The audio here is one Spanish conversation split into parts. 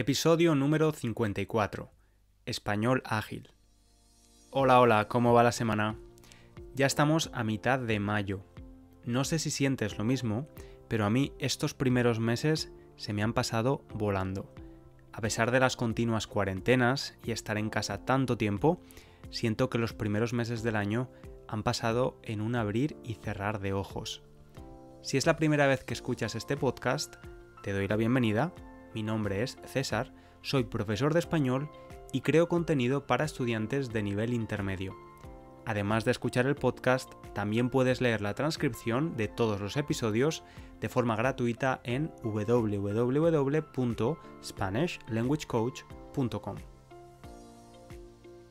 Episodio número 54. Español ágil. Hola, hola, ¿cómo va la semana? Ya estamos a mitad de mayo. No sé si sientes lo mismo, pero a mí estos primeros meses se me han pasado volando. A pesar de las continuas cuarentenas y estar en casa tanto tiempo, siento que los primeros meses del año han pasado en un abrir y cerrar de ojos. Si es la primera vez que escuchas este podcast, te doy la bienvenida mi nombre es César, soy profesor de español y creo contenido para estudiantes de nivel intermedio. Además de escuchar el podcast, también puedes leer la transcripción de todos los episodios de forma gratuita en www.spanishlanguagecoach.com.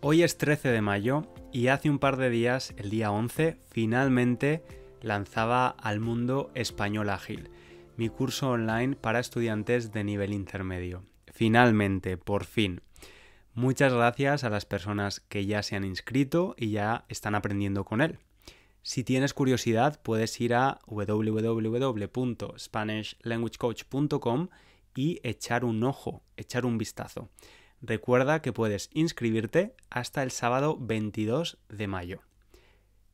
Hoy es 13 de mayo y hace un par de días, el día 11, finalmente lanzaba al mundo Español Ágil mi curso online para estudiantes de nivel intermedio. Finalmente, por fin. Muchas gracias a las personas que ya se han inscrito y ya están aprendiendo con él. Si tienes curiosidad, puedes ir a www.spanishlanguagecoach.com y echar un ojo, echar un vistazo. Recuerda que puedes inscribirte hasta el sábado 22 de mayo.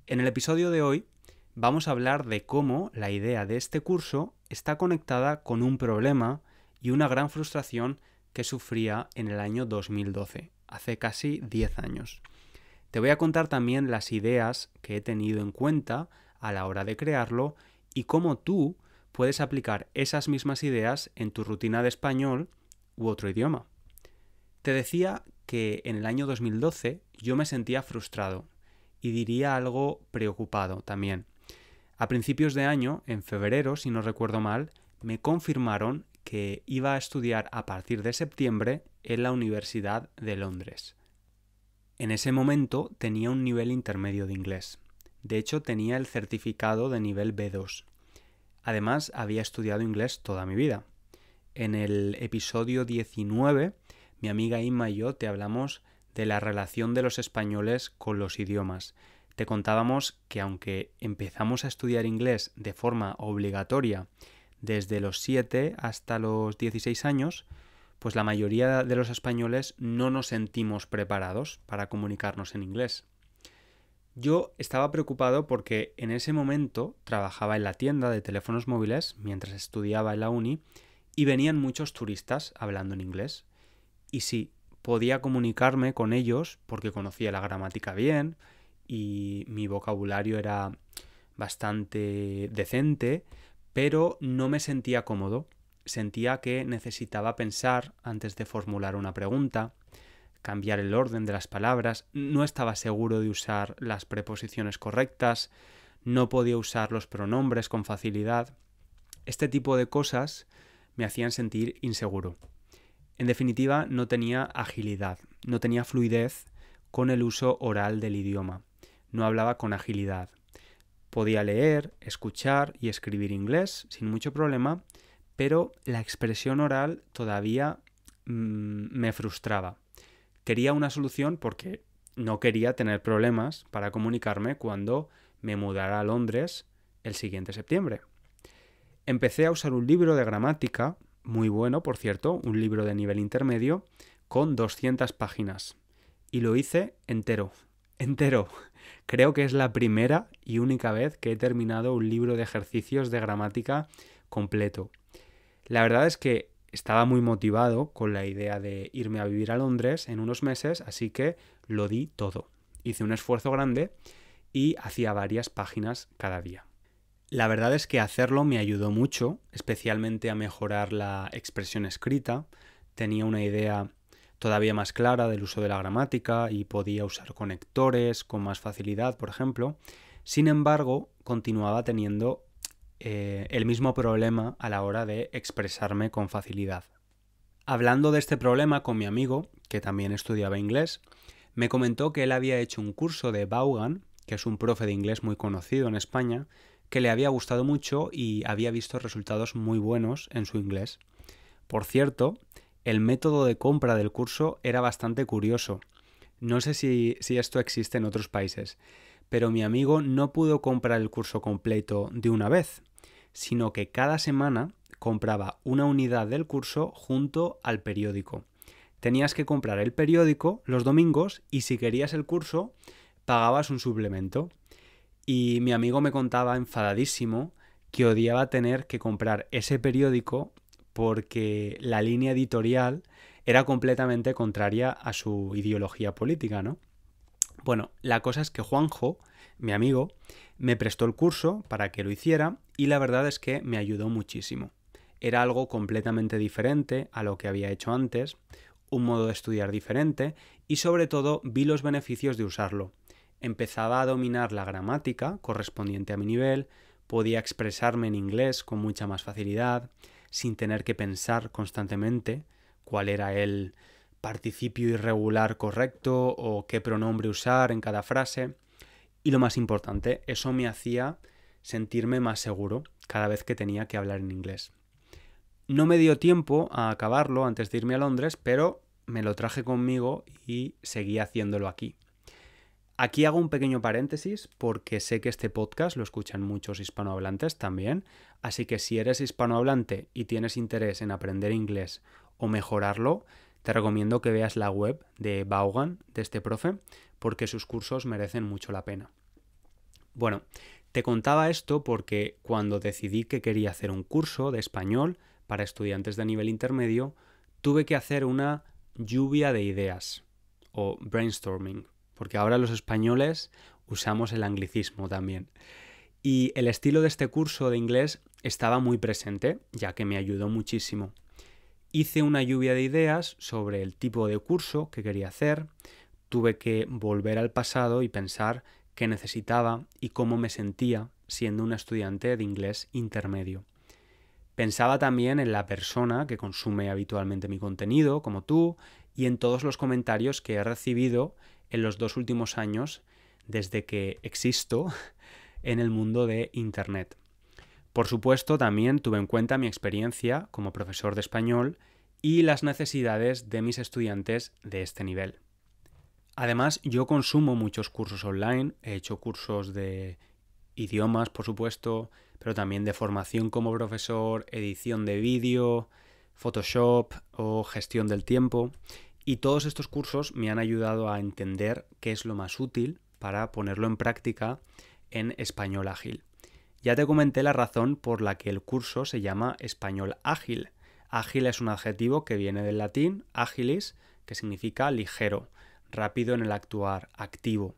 En el episodio de hoy vamos a hablar de cómo la idea de este curso está conectada con un problema y una gran frustración que sufría en el año 2012, hace casi 10 años. Te voy a contar también las ideas que he tenido en cuenta a la hora de crearlo y cómo tú puedes aplicar esas mismas ideas en tu rutina de español u otro idioma. Te decía que en el año 2012 yo me sentía frustrado y diría algo preocupado también. A principios de año, en febrero, si no recuerdo mal, me confirmaron que iba a estudiar a partir de septiembre en la Universidad de Londres. En ese momento tenía un nivel intermedio de inglés. De hecho, tenía el certificado de nivel B2. Además, había estudiado inglés toda mi vida. En el episodio 19, mi amiga Inma y yo te hablamos de la relación de los españoles con los idiomas te contábamos que aunque empezamos a estudiar inglés de forma obligatoria desde los 7 hasta los 16 años, pues la mayoría de los españoles no nos sentimos preparados para comunicarnos en inglés. Yo estaba preocupado porque en ese momento trabajaba en la tienda de teléfonos móviles mientras estudiaba en la uni y venían muchos turistas hablando en inglés. Y si podía comunicarme con ellos porque conocía la gramática bien, y mi vocabulario era bastante decente, pero no me sentía cómodo. Sentía que necesitaba pensar antes de formular una pregunta, cambiar el orden de las palabras, no estaba seguro de usar las preposiciones correctas, no podía usar los pronombres con facilidad. Este tipo de cosas me hacían sentir inseguro. En definitiva, no tenía agilidad, no tenía fluidez con el uso oral del idioma no hablaba con agilidad. Podía leer, escuchar y escribir inglés sin mucho problema, pero la expresión oral todavía mm, me frustraba. Quería una solución porque no quería tener problemas para comunicarme cuando me mudara a Londres el siguiente septiembre. Empecé a usar un libro de gramática, muy bueno por cierto, un libro de nivel intermedio, con 200 páginas. Y lo hice entero, entero. Creo que es la primera y única vez que he terminado un libro de ejercicios de gramática completo. La verdad es que estaba muy motivado con la idea de irme a vivir a Londres en unos meses, así que lo di todo. Hice un esfuerzo grande y hacía varias páginas cada día. La verdad es que hacerlo me ayudó mucho, especialmente a mejorar la expresión escrita. Tenía una idea todavía más clara del uso de la gramática y podía usar conectores con más facilidad, por ejemplo. Sin embargo, continuaba teniendo eh, el mismo problema a la hora de expresarme con facilidad. Hablando de este problema con mi amigo, que también estudiaba inglés, me comentó que él había hecho un curso de Vaughan, que es un profe de inglés muy conocido en España, que le había gustado mucho y había visto resultados muy buenos en su inglés. Por cierto, el método de compra del curso era bastante curioso. No sé si, esto existe en otros países, pero mi amigo no pudo comprar el curso completo de una vez, sino que cada semana compraba una unidad del curso junto al periódico. Tenías que comprar el periódico los domingos y si querías el curso, pagabas un suplemento. Y mi amigo me contaba enfadadísimo que odiaba tener que comprar ese periódico porque la línea editorial era completamente contraria a su ideología política, ¿no? Bueno, la cosa es que Juanjo, mi amigo, me prestó el curso para que lo hiciera y la verdad es que me ayudó muchísimo. Era algo completamente diferente a lo que había hecho antes, un modo de estudiar diferente y sobre todo vi los beneficios de usarlo. Empezaba a dominar la gramática correspondiente a mi nivel, podía expresarme en inglés con mucha más facilidad, sin tener que pensar constantemente cuál era el participio irregular correcto o qué pronombre usar en cada frase. Y lo más importante, eso me hacía sentirme más seguro cada vez que tenía que hablar en inglés. No me dio tiempo a acabarlo antes de irme a Londres, pero me lo traje conmigo y seguí haciéndolo aquí. Aquí hago un pequeño paréntesis porque sé que este podcast lo escuchan muchos hispanohablantes también, así que si eres hispanohablante y tienes interés en aprender inglés o mejorarlo, te recomiendo que veas la web de Vaughan, de este profe, porque sus cursos merecen mucho la pena. Bueno, te contaba esto porque cuando decidí que quería hacer un curso de español para estudiantes de nivel intermedio, tuve que hacer una lluvia de ideas o brainstorming, porque ahora los españoles usamos el anglicismo también. Y el estilo de este curso de inglés estaba muy presente, ya que me ayudó muchísimo. Hice una lluvia de ideas sobre el tipo de curso que quería hacer, tuve que volver al pasado y pensar qué necesitaba y cómo me sentía siendo un estudiante de inglés intermedio. Pensaba también en la persona que consume habitualmente mi contenido, como tú, y en todos los comentarios que he recibido en los dos últimos años desde que existo en el mundo de Internet. Por supuesto, también tuve en cuenta mi experiencia como profesor de español y las necesidades de mis estudiantes de este nivel. Además, yo consumo muchos cursos online, he hecho cursos de idiomas, por supuesto, pero también de formación como profesor, edición de vídeo, Photoshop o gestión del tiempo. Y todos estos cursos me han ayudado a entender qué es lo más útil para ponerlo en práctica en español ágil. Ya te comenté la razón por la que el curso se llama español ágil. Ágil es un adjetivo que viene del latín agilis, que significa ligero, rápido en el actuar, activo.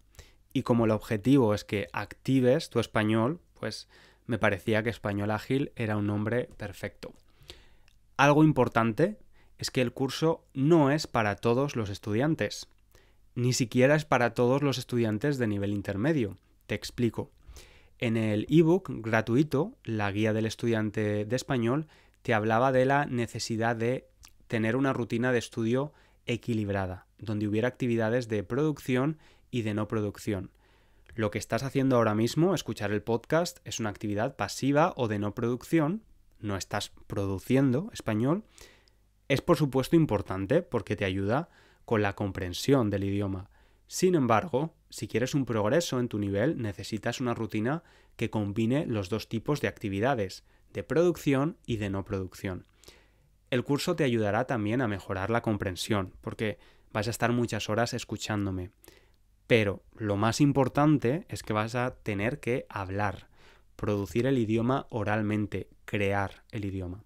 Y como el objetivo es que actives tu español, pues me parecía que español ágil era un nombre perfecto. Algo importante es que el curso no es para todos los estudiantes. Ni siquiera es para todos los estudiantes de nivel intermedio. Te explico. En el ebook gratuito, la guía del estudiante de español, te hablaba de la necesidad de tener una rutina de estudio equilibrada, donde hubiera actividades de producción y de no producción. Lo que estás haciendo ahora mismo, escuchar el podcast, es una actividad pasiva o de no producción, no estás produciendo español, es por supuesto importante porque te ayuda con la comprensión del idioma. Sin embargo, si quieres un progreso en tu nivel, necesitas una rutina que combine los dos tipos de actividades, de producción y de no producción. El curso te ayudará también a mejorar la comprensión, porque vas a estar muchas horas escuchándome. Pero lo más importante es que vas a tener que hablar, producir el idioma oralmente, crear el idioma.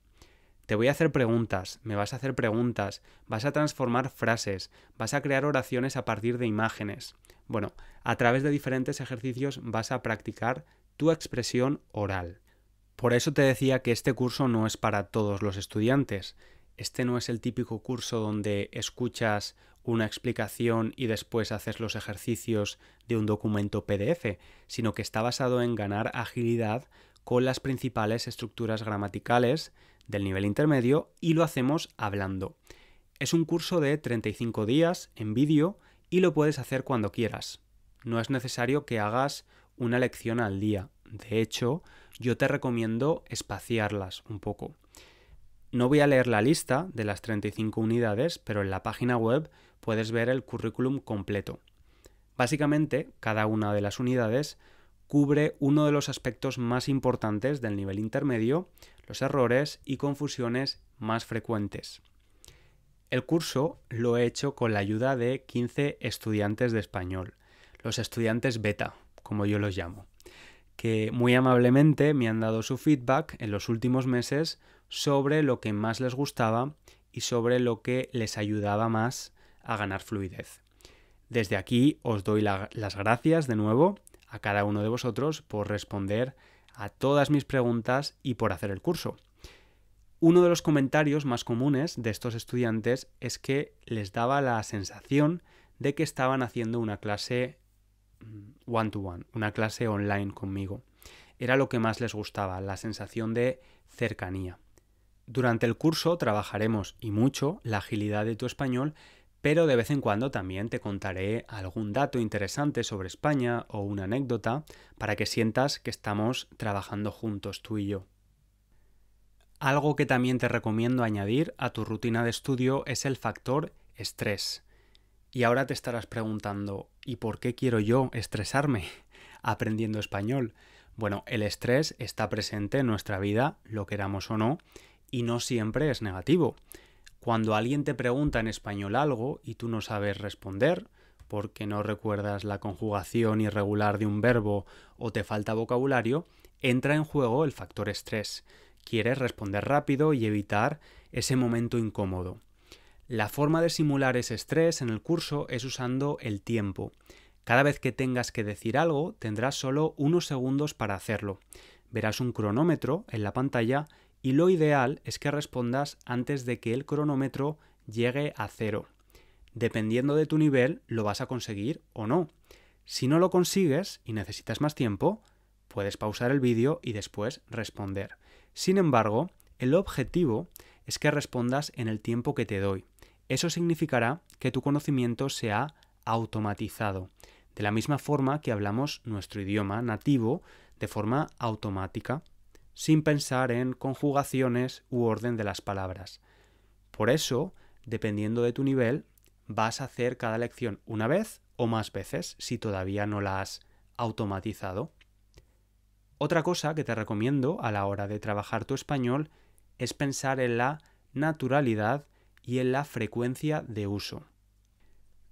Te voy a hacer preguntas, me vas a hacer preguntas, vas a transformar frases, vas a crear oraciones a partir de imágenes. Bueno, a través de diferentes ejercicios vas a practicar tu expresión oral. Por eso te decía que este curso no es para todos los estudiantes. Este no es el típico curso donde escuchas una explicación y después haces los ejercicios de un documento PDF, sino que está basado en ganar agilidad con las principales estructuras gramaticales del nivel intermedio y lo hacemos hablando. Es un curso de 35 días en vídeo y lo puedes hacer cuando quieras. No es necesario que hagas una lección al día. De hecho, yo te recomiendo espaciarlas un poco. No voy a leer la lista de las 35 unidades, pero en la página web puedes ver el currículum completo. Básicamente, cada una de las unidades cubre uno de los aspectos más importantes del nivel intermedio, los errores y confusiones más frecuentes. El curso lo he hecho con la ayuda de 15 estudiantes de español, los estudiantes beta, como yo los llamo, que muy amablemente me han dado su feedback en los últimos meses sobre lo que más les gustaba y sobre lo que les ayudaba más a ganar fluidez. Desde aquí os doy las gracias de nuevo a cada uno de vosotros por responder a todas mis preguntas y por hacer el curso. Uno de los comentarios más comunes de estos estudiantes es que les daba la sensación de que estaban haciendo una clase mm, one-to-one, una clase online conmigo. Era lo que más les gustaba, la sensación de cercanía. Durante el curso trabajaremos y mucho la agilidad de tu español pero de vez en cuando también te contaré algún dato interesante sobre España o una anécdota para que sientas que estamos trabajando juntos tú y yo. Algo que también te recomiendo añadir a tu rutina de estudio es el factor estrés. Y ahora te estarás preguntando, ¿y por qué quiero yo estresarme aprendiendo español? Bueno, el estrés está presente en nuestra vida, lo queramos o no, y no siempre es negativo. Cuando alguien te pregunta en español algo y tú no sabes responder, porque no recuerdas la conjugación irregular de un verbo o te falta vocabulario, entra en juego el factor estrés. Quieres responder rápido y evitar ese momento incómodo. La forma de simular ese estrés en el curso es usando el tiempo. Cada vez que tengas que decir algo, tendrás solo unos segundos para hacerlo. Verás un cronómetro en la pantalla y lo ideal es que respondas antes de que el cronómetro llegue a cero. Dependiendo de tu nivel, lo vas a conseguir o no. Si no lo consigues y necesitas más tiempo, puedes pausar el vídeo y después responder. Sin embargo, el objetivo es que respondas en el tiempo que te doy. Eso significará que tu conocimiento sea automatizado, de la misma forma que hablamos nuestro idioma nativo de forma automática sin pensar en conjugaciones u orden de las palabras. Por eso, dependiendo de tu nivel, vas a hacer cada lección una vez o más veces si todavía no la has automatizado. Otra cosa que te recomiendo a la hora de trabajar tu español es pensar en la naturalidad y en la frecuencia de uso.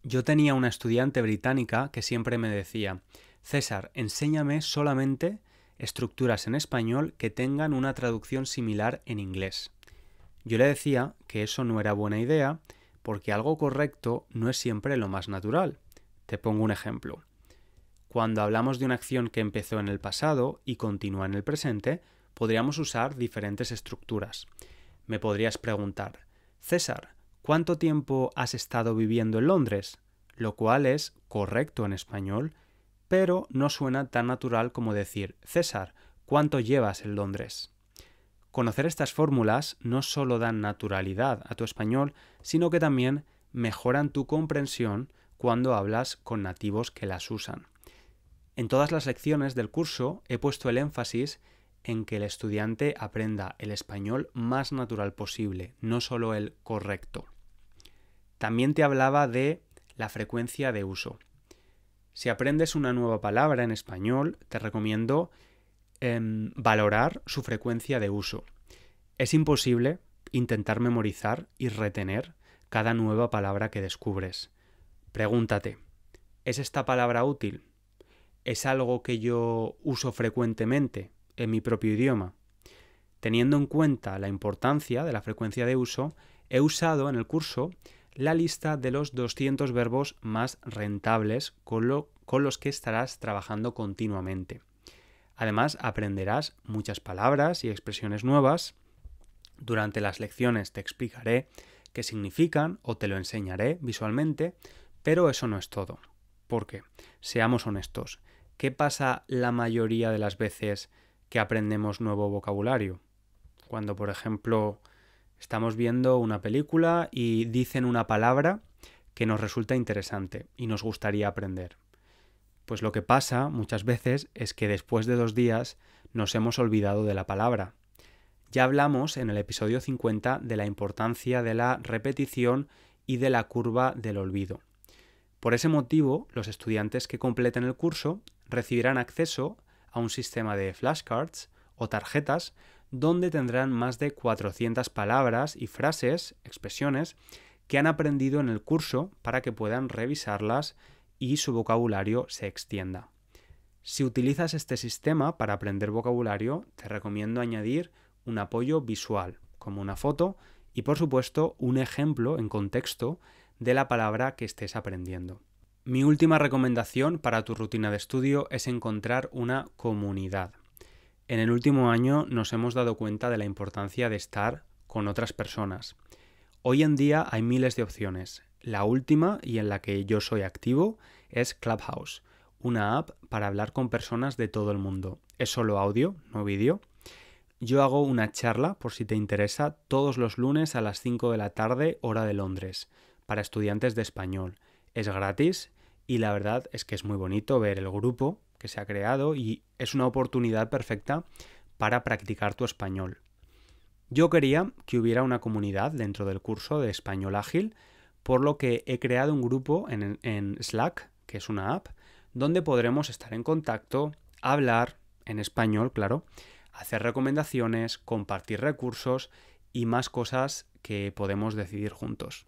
Yo tenía una estudiante británica que siempre me decía, César, enséñame solamente estructuras en español que tengan una traducción similar en inglés. Yo le decía que eso no era buena idea porque algo correcto no es siempre lo más natural. Te pongo un ejemplo. Cuando hablamos de una acción que empezó en el pasado y continúa en el presente, podríamos usar diferentes estructuras. Me podrías preguntar, César, ¿cuánto tiempo has estado viviendo en Londres? Lo cual es correcto en español, pero no suena tan natural como decir, César, ¿cuánto llevas en Londres? Conocer estas fórmulas no solo dan naturalidad a tu español, sino que también mejoran tu comprensión cuando hablas con nativos que las usan. En todas las lecciones del curso he puesto el énfasis en que el estudiante aprenda el español más natural posible, no solo el correcto. También te hablaba de la frecuencia de uso. Si aprendes una nueva palabra en español, te recomiendo em, valorar su frecuencia de uso. Es imposible intentar memorizar y retener cada nueva palabra que descubres. Pregúntate, ¿es esta palabra útil? ¿Es algo que yo uso frecuentemente en mi propio idioma? Teniendo en cuenta la importancia de la frecuencia de uso, he usado en el curso la lista de los 200 verbos más rentables con, los que estarás trabajando continuamente. Además, aprenderás muchas palabras y expresiones nuevas. Durante las lecciones te explicaré qué significan o te lo enseñaré visualmente, pero eso no es todo. Porque, seamos honestos, ¿qué pasa la mayoría de las veces que aprendemos nuevo vocabulario? Cuando, por ejemplo, Estamos viendo una película y dicen una palabra que nos resulta interesante y nos gustaría aprender. Pues lo que pasa muchas veces es que después de dos días nos hemos olvidado de la palabra. Ya hablamos en el episodio 50 de la importancia de la repetición y de la curva del olvido. Por ese motivo, los estudiantes que completen el curso recibirán acceso a un sistema de flashcards o tarjetas donde tendrán más de 400 palabras y frases, expresiones, que han aprendido en el curso para que puedan revisarlas y su vocabulario se extienda. Si utilizas este sistema para aprender vocabulario, te recomiendo añadir un apoyo visual, como una foto, y por supuesto un ejemplo en contexto de la palabra que estés aprendiendo. Mi última recomendación para tu rutina de estudio es encontrar una comunidad. En el último año nos hemos dado cuenta de la importancia de estar con otras personas. Hoy en día hay miles de opciones. La última y en la que yo soy activo es Clubhouse, una app para hablar con personas de todo el mundo. Es solo audio, no vídeo. Yo hago una charla, por si te interesa, todos los lunes a las 5 de la tarde, hora de Londres, para estudiantes de español. Es gratis y la verdad es que es muy bonito ver el grupo que se ha creado y es una oportunidad perfecta para practicar tu español. Yo quería que hubiera una comunidad dentro del curso de español ágil, por lo que he creado un grupo en, Slack, que es una app, donde podremos estar en contacto, hablar en español, claro, hacer recomendaciones, compartir recursos y más cosas que podemos decidir juntos.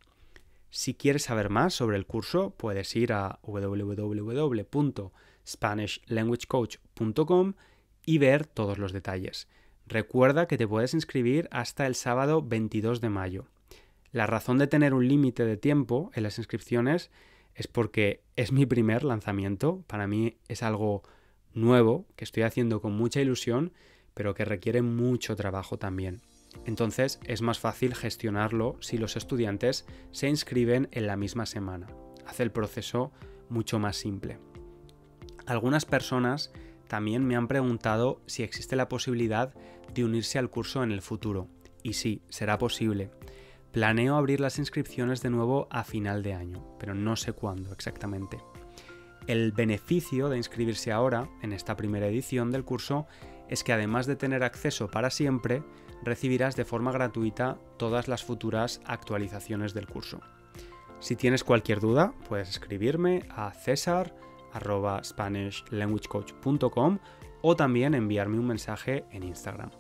Si quieres saber más sobre el curso, puedes ir a www spanishlanguagecoach.com y ver todos los detalles. Recuerda que te puedes inscribir hasta el sábado 22 de mayo. La razón de tener un límite de tiempo en las inscripciones es porque es mi primer lanzamiento, para mí es algo nuevo que estoy haciendo con mucha ilusión, pero que requiere mucho trabajo también. Entonces es más fácil gestionarlo si los estudiantes se inscriben en la misma semana. Hace el proceso mucho más simple. Algunas personas también me han preguntado si existe la posibilidad de unirse al curso en el futuro, y sí, será posible. Planeo abrir las inscripciones de nuevo a final de año, pero no sé cuándo exactamente. El beneficio de inscribirse ahora, en esta primera edición del curso, es que además de tener acceso para siempre, recibirás de forma gratuita todas las futuras actualizaciones del curso. Si tienes cualquier duda, puedes escribirme a césar@ arroba spanishlanguagecoach.com o también enviarme un mensaje en Instagram.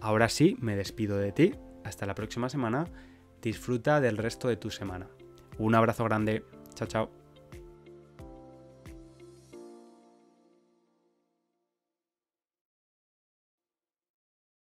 Ahora sí, me despido de ti. Hasta la próxima semana. Disfruta del resto de tu semana. Un abrazo grande. Chao, chao.